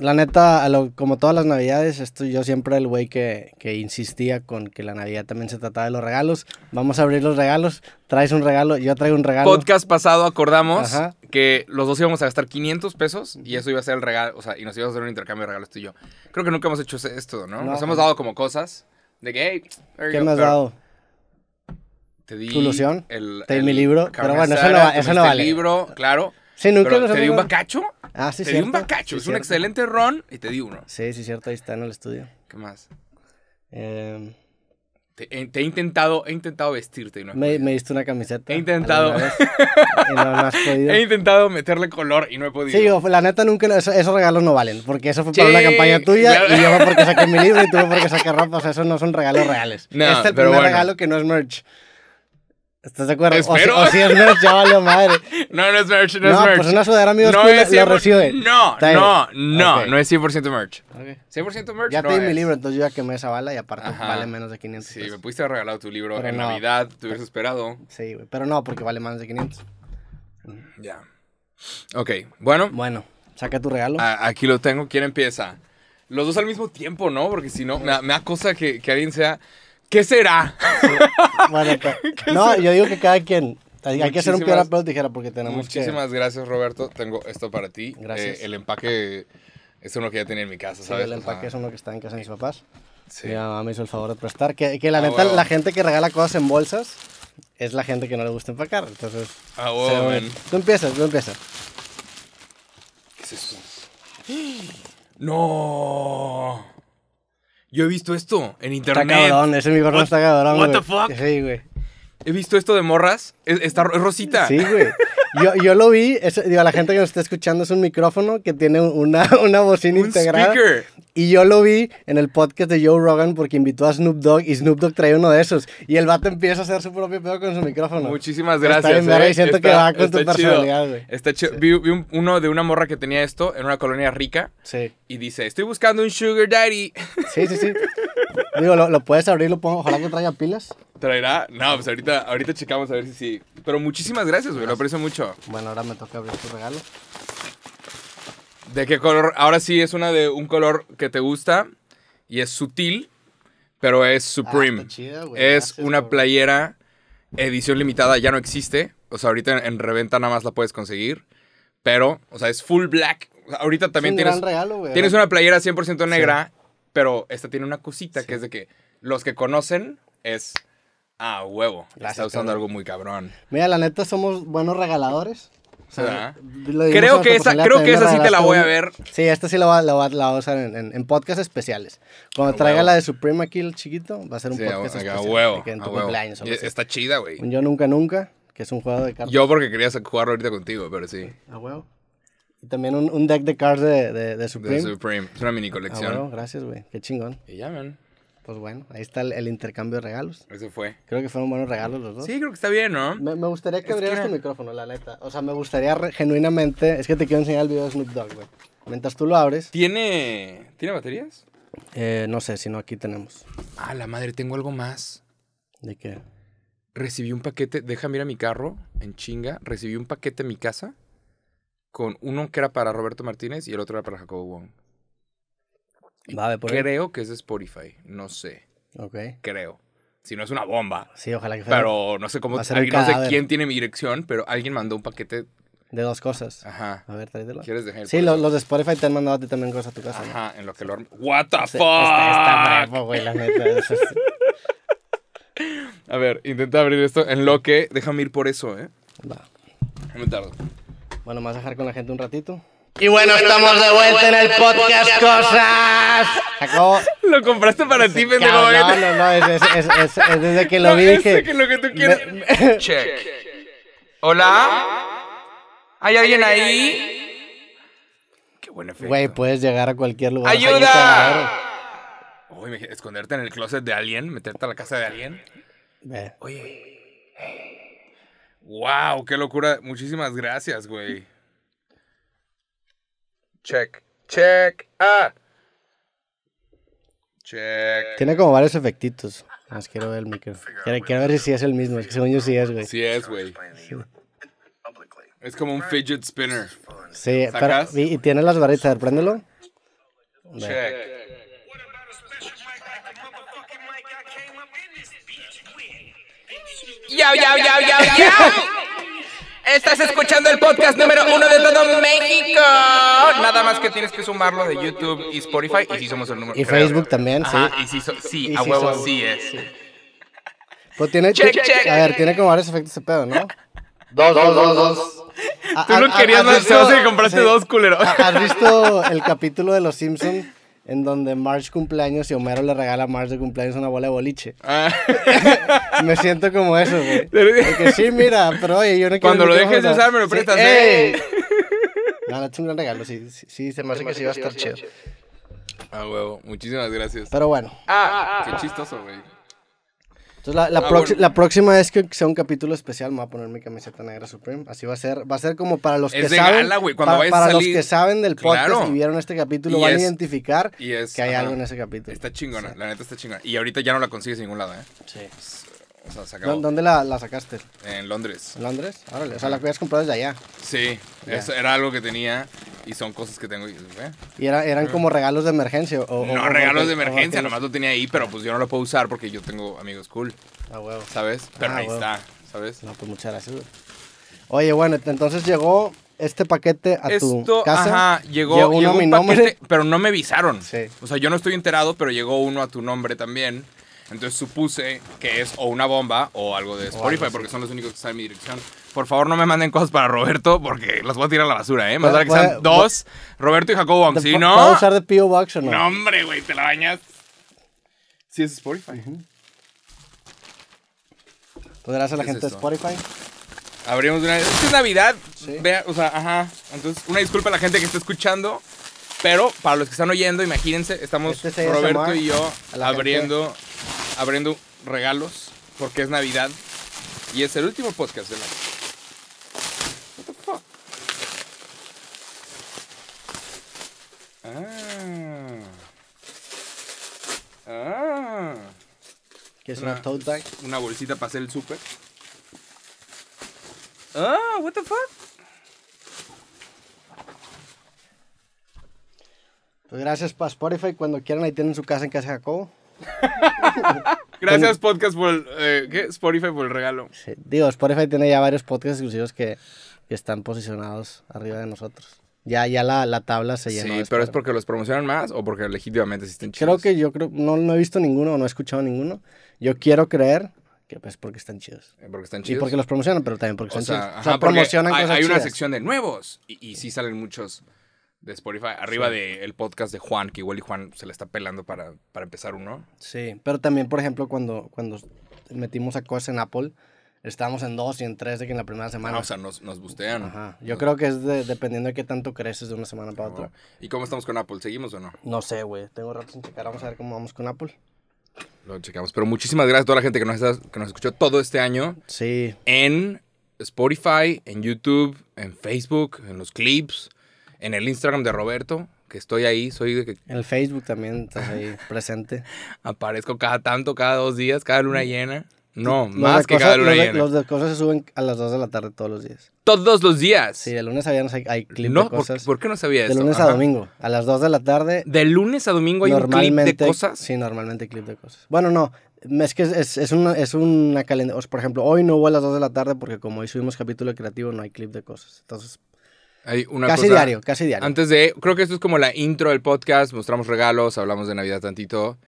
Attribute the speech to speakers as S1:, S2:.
S1: la neta, como todas las navidades, esto, yo siempre el güey que, insistía con que la navidad también se trataba de los regalos. Vamos a abrir los regalos. Traes un regalo, yo traigo un regalo. Podcast
S2: pasado acordamos que los dos íbamos a gastar 500 pesos y eso iba a ser el regalo, o sea, y nos íbamos a hacer un intercambio de regalos tú y yo. Creo que nunca hemos hecho esto, ¿no? Nos hemos pues. dado como cosas de que, ¿qué me has dado? Te di tu ilusión, te di mi libro, pero bueno, eso no, eso no libro, claro. Sí, nunca te di un bacacho Ah, sí, Te di un bacacho, es un excelente ron y te di uno.
S1: Sí, sí, cierto, ahí está en el estudio.
S2: ¿Qué más? Em, te, he intentado, he intentado vestirte. Y no me, me,
S1: diste una camiseta. He intentado.
S2: no,
S1: has podido. He
S2: intentado meterle color y no he podido. Sí, yo,
S1: la neta, nunca esos regalos no valen. Porque eso fue para una campaña tuya y yo porque saqué mi libro y tú porque saqué ropa. O sea, esos no son regalos reales. No, este es el primer regalo que no es merch. ¿Estás de acuerdo? O si, es merch, ya vale madre. No, no es merch, no, es pues, merch. Pues no lo No, no, no, es 100% merch. 100% merch Ya no pedí mi libro, entonces yo ya quemé esa bala y aparte vale menos de 500 Sí,
S2: me pudiste haber regalado tu libro en Navidad, te hubieras esperado. Sí,
S1: pero no, porque vale menos de 500.
S2: Ya. Ok, bueno. Bueno, saca tu regalo. aquí lo tengo, ¿quién empieza? Los dos al mismo tiempo, ¿no? Porque si no, me da, cosa que, alguien sea... ¿Qué será?
S1: Bueno, no, yo digo que cada quien. Hay que hacer un piedra, pero tijera porque tenemos Muchísimas
S2: gracias, Roberto. Tengo esto para ti. Gracias. Eh, el empaque es uno que ya tenía en mi casa, ¿sabes? el empaque es
S1: uno que está en casa de mis papás. Sí. Mi mamá me hizo el favor de prestar. Que, la ah, neta, la gente que regala cosas en bolsas es la gente que no le gusta empacar. Entonces.
S2: Ah, bueno,
S1: Tú empiezas, tú empiezas. ¿Qué es
S2: eso? ¡No! Yo he visto esto en internet. Está cabrón, ese micrófono está cabrón. What the fuck? Sí, güey he visto esto de morras. Es, está rosita. Sí, güey.
S1: Yo, yo lo vi. digo, la gente que nos está escuchando es un micrófono que tiene una, una bocina un integrada. Speaker. Y yo lo vi en el podcast de Joe Rogan porque invitó a Snoop Dogg y Snoop Dogg trae uno de esos. Y el vato empieza a hacer su propio pedo con su micrófono. Muchísimas gracias. Está bien, eh, y siento que va con tu personalidad,
S2: güey. Está chido. Vi, uno de una morra que tenía esto en una colonia rica. Sí. Y dice: Estoy buscando un Sugar Daddy. Sí, sí, sí.
S1: digo, lo, lo puedes abrir, lo pongo. Ojalá que traiga pilas.
S2: ¿Traerá? No, pues ahorita, ahorita checamos a ver si sí. Pero muchísimas gracias, güey. Lo aprecio mucho. Bueno, ahora me toca abrir tu regalo. ¿De qué color? Ahora sí es una de un color que te gusta y es sutil, pero es Supreme. Ah, es una playera edición limitada, ya no existe. O sea, ahorita en, reventa nada más la puedes conseguir. Pero, o sea, es full black. ahorita también tienes. Gran
S1: regalo, güey, tienes una
S2: playera 100% negra, pero esta tiene una cosita que es de que los que conocen es Ah, huevo. La Está usando algo muy cabrón. Mira, la neta, somos buenos
S1: regaladores. creo que esa, creo que sí te la voy a ver. Sí, esta sí la voy, a usar en, en, podcasts especiales. Cuando traiga la de Supreme aquí el chiquito, va a ser un podcast especial. huevo,
S2: Está chida, güey. Yo
S1: nunca nunca, que es un juego de cartas.
S2: Yo porque quería jugarlo ahorita contigo, pero sí. Ah, huevo.
S1: Y también un, deck de cards de, Supreme. De Supreme. Es una mini colección. Ah, gracias, güey. Qué chingón. Y ya, man pues bueno, ahí está el, intercambio de regalos. Eso fue. Creo que fueron buenos regalos los dos. Sí, creo
S2: que está bien, ¿no? Me, gustaría que abrieras tu micrófono, la
S1: neta. O sea, me gustaría genuinamente. Es que te quiero enseñar el video de Snoop Dogg, güey. Mientras tú lo abres.
S2: ¿Tiene. ¿Tiene baterías?
S1: Eh, no sé, si no, aquí tenemos.
S2: Ah, la madre, tengo algo más. ¿De qué? Recibí un paquete. Déjame ir a mi carro, en chinga. Recibí un paquete en mi casa. Con uno que era para Roberto Martínez y el otro era para Jacobo Wong. Creo que es Spotify, no sé. Ok. Creo. Si no es una bomba. Sí, ojalá que fuera. Pero no sé cómo. no sé quién tiene mi dirección, pero alguien mandó un paquete.
S1: De dos cosas. Ajá. A ver, tráetelo.
S2: ¿Quieres dejar? el Sí, los
S1: de Spotify te han mandado a ti también cosas
S2: a tu casa. Ajá, en lo que lo armo. ¿What the fuck? Está, güey, la neta. A ver, intenta abrir esto en lo que. Déjame ir por eso, ¿eh? Va. No me tardo. Bueno, me vas a dejar con la gente un
S1: ratito. Y bueno, estamos de vuelta en el podcast Cosa.
S2: Lo compraste para ti, pendejo. No, no, no, es,
S1: desde que lo vi. Dije, que
S2: lo que tú quieres. Check. Hola. ¿Hay alguien ahí? Qué buen efecto. Güey, puedes llegar a cualquier lugar. ¡Ayuda! Uy, esconderte en el closet de alguien, meterte a la casa de alguien. Oye. Wow, qué locura. Muchísimas gracias, güey. Check. Check. Ah. Tiene
S1: como varios efectitos. Más ah,
S2: quiero ver el micro.
S1: Quiero, quiero ver si es el mismo. Es que según yo sí es, güey. Sí es,
S2: güey. Es como un fidget spinner. Sí, pero,
S1: y, tiene las barritas. A préndelo.
S2: Check. Yo, yo, yo, yo, yo. Estás escuchando el podcast número uno de todo México. Nada más que tienes que sumarlo de YouTube y Spotify. Y sí somos el número Y Facebook también, sí. y sí, a huevos, huevo sí es.
S1: Pues tiene, Check, check. A ver, tiene como varios efectos ese pedo, ¿no?
S2: Dos, dos, dos, dos. Tú no querías más, Te vas compraste dos, culeros? ¿Has visto
S1: el capítulo de Los Simpsons? en donde Marge cumpleaños y Homero le regala a Marge de cumpleaños una bola de boliche. Ah. me siento como eso, güey. Porque sí, mira, pero oye, yo no quiero... Cuando lo dejes de usar, me lo prestas. Eh. ¡Ey! No, es un gran regalo, sí, sí, se me hace que sí va a estar chido.
S2: Ah, huevo, muchísimas gracias. Pero bueno. ah qué chistoso, güey. Entonces, la, la, ah, la,
S1: próxima vez que sea un capítulo especial, me voy a poner mi camiseta negra Supreme. Así va a ser. Va a ser como para los que saben. para, los que saben del podcast y vieron este capítulo, van a identificar que hay algo en ese capítulo. Está chingona,
S2: la neta está chingona. Y ahorita ya no la consigues en ningún lado, ¿eh? Sí. Pues, o ¿Dónde
S1: la, sacaste?
S2: En Londres. Londres? Árale, o sea, la habías comprado desde allá. Sí, eso era algo que tenía y son cosas que tengo. y-
S1: era- eran como regalos de emergencia? No, regalos de emergencia, nomás
S2: lo tenía ahí, pero pues yo no lo puedo usar porque yo tengo amigos cool, Ah, huevo. ¿sabes? Pero ah, ahí está, ¿sabes? No, pues muchas gracias.
S1: Oye, bueno, entonces llegó este paquete a tu casa. llegó, uno a mi nombre.
S2: pero no me avisaron. Sí. O sea, yo no estoy enterado, pero llegó uno a tu nombre también. Entonces supuse que es o una bomba o algo de Spotify, porque son los únicos que están en mi dirección. Por favor, no me manden cosas para Roberto, porque las voy a tirar a la basura, ¿eh? Más vale que sean dos, Roberto y Jacobo Si no. ¿Puedo usar
S1: de P.O. Box o no? No,
S2: hombre, güey, te la bañas. Sí, es Spotify.
S1: ¿Podrás ¿eh? a la gente de Spotify?
S2: Abrimos una. Es que es Navidad. Vea, o sea, ajá. Entonces, una disculpa a la gente que está escuchando. Pero para los que están oyendo, imagínense, estamos este Roberto y yo abriendo abriendo regalos porque es Navidad y es el último podcast de ¿Qué es una, tote bag? Una bolsita para hacer el súper. Ah, what the fuck?
S1: Pues gracias para Spotify. Cuando quieran, ahí tienen su casa en Casa Jacobo.
S2: Gracias, podcast, por el, eh, Spotify por el regalo.
S1: Digo, Spotify tiene ya varios podcasts exclusivos que, están posicionados arriba de nosotros. Ya, ya la, la tabla se llenó. Sí, pero es
S2: porque los promocionan más o porque legítimamente existen chidos. Creo
S1: que yo creo, no, he visto ninguno, O no he escuchado ninguno. Yo quiero creer
S2: que es pues, porque están chidos. Eh, porque están chidos. Y porque los promocionan, pero también porque son chidos. o sea, promocionan hay, hay una sección de nuevos y, y sí salen muchos de Spotify, arriba del podcast de Juan, que igual y Juan se le está pelando para, empezar uno.
S1: Sí, pero también, por ejemplo, cuando, metimos a cosas en Apple, estábamos en dos y en tres de que en la primera ah, semana. o sea,
S2: nos, nos bustean. Ajá. Yo
S1: creo que es dependiendo de qué tanto creces de una semana para ah, otra.
S2: ¿Y cómo estamos con Apple? ¿Seguimos o no? No sé, güey. Tengo rato sin checar. Vamos a ver cómo vamos con Apple. Lo checamos. Pero muchísimas gracias a toda la gente que nos, que nos escuchó todo este año. Sí. En Spotify, en YouTube, en Facebook, en los clips en el Instagram de Roberto, que estoy ahí, soy de que... En el Facebook también estás ahí presente. Aparezco cada tanto, cada dos días, cada luna mm. llena. No, más que cada luna llena. Los
S1: de cosas se suben a las 2 de la tarde todos los días. ¿Todos los días? Sí, de lunes a viernes hay, clip de cosas. ¿No? ¿por, qué no sabía eso? De lunes a domingo, a las 2 de la tarde.
S2: ¿De lunes a domingo hay un clip de cosas?
S1: Sí, normalmente clip de cosas. Bueno, no, es que es, una, es una Por ejemplo, hoy no hubo a las 2 de la tarde porque como hoy subimos capítulo creativo no hay clip de cosas.
S2: Entonces una casi diario, casi diario. Antes de, creo que esto es como la intro del podcast, mostramos regalos, hablamos de Navidad tantito